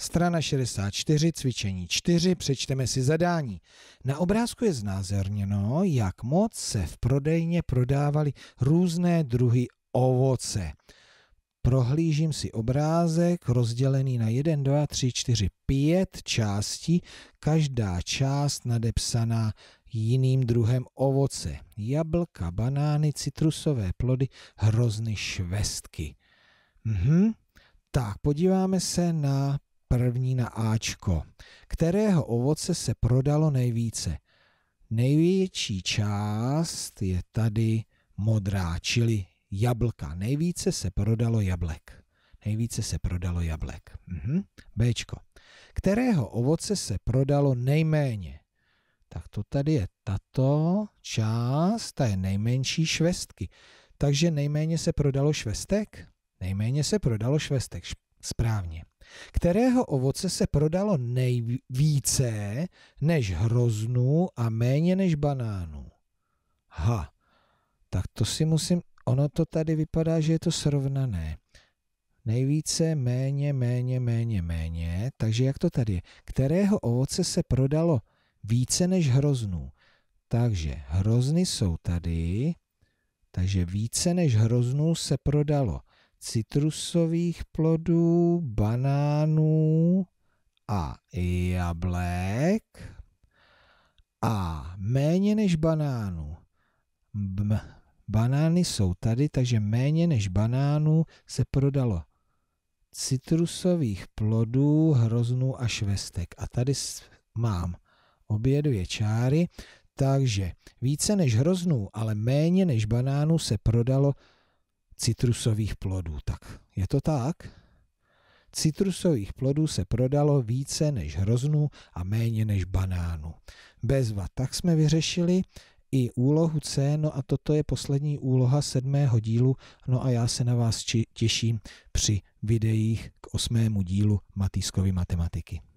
Strana 64, cvičení 4, přečteme si zadání. Na obrázku je znázorněno, jak moc se v prodejně prodávaly různé druhy ovoce. Prohlížím si obrázek rozdělený na 1, 2, 3, 4, 5 částí, každá část nadepsaná jiným druhem ovoce. Jablka, banány, citrusové plody, hrozny, švestky. Mhm. Tak, podíváme se na první na Ačko, kterého ovoce se prodalo nejvíce. Největší část je tady modrá, čili jablka. Nejvíce se prodalo jablek. Nejvíce se prodalo jablek. Mhm. Bčko. Kterého ovoce se prodalo nejméně? Tak to tady je tato část, ta je nejmenší švestky. Takže nejméně se prodalo švestek? Nejméně se prodalo švestek. Správně kterého ovoce se prodalo nejvíce než hroznů a méně než banánů. Ha, tak to si musím, ono to tady vypadá, že je to srovnané. Nejvíce, méně, méně, méně, méně. Takže jak to tady je? Kterého ovoce se prodalo více než hroznů? Takže hrozny jsou tady, takže více než hroznů se prodalo citrusových plodů, banánů a jablek a méně než banánů. B- banány jsou tady, takže méně než banánů se prodalo citrusových plodů, hroznů a švestek. A tady mám obě dvě čáry, takže více než hroznů, ale méně než banánů se prodalo citrusových plodů. Tak je to tak? Citrusových plodů se prodalo více než hroznů a méně než banánů. Bezva, tak jsme vyřešili i úlohu C, no a toto je poslední úloha sedmého dílu, no a já se na vás těším při videích k osmému dílu Matýskovy matematiky.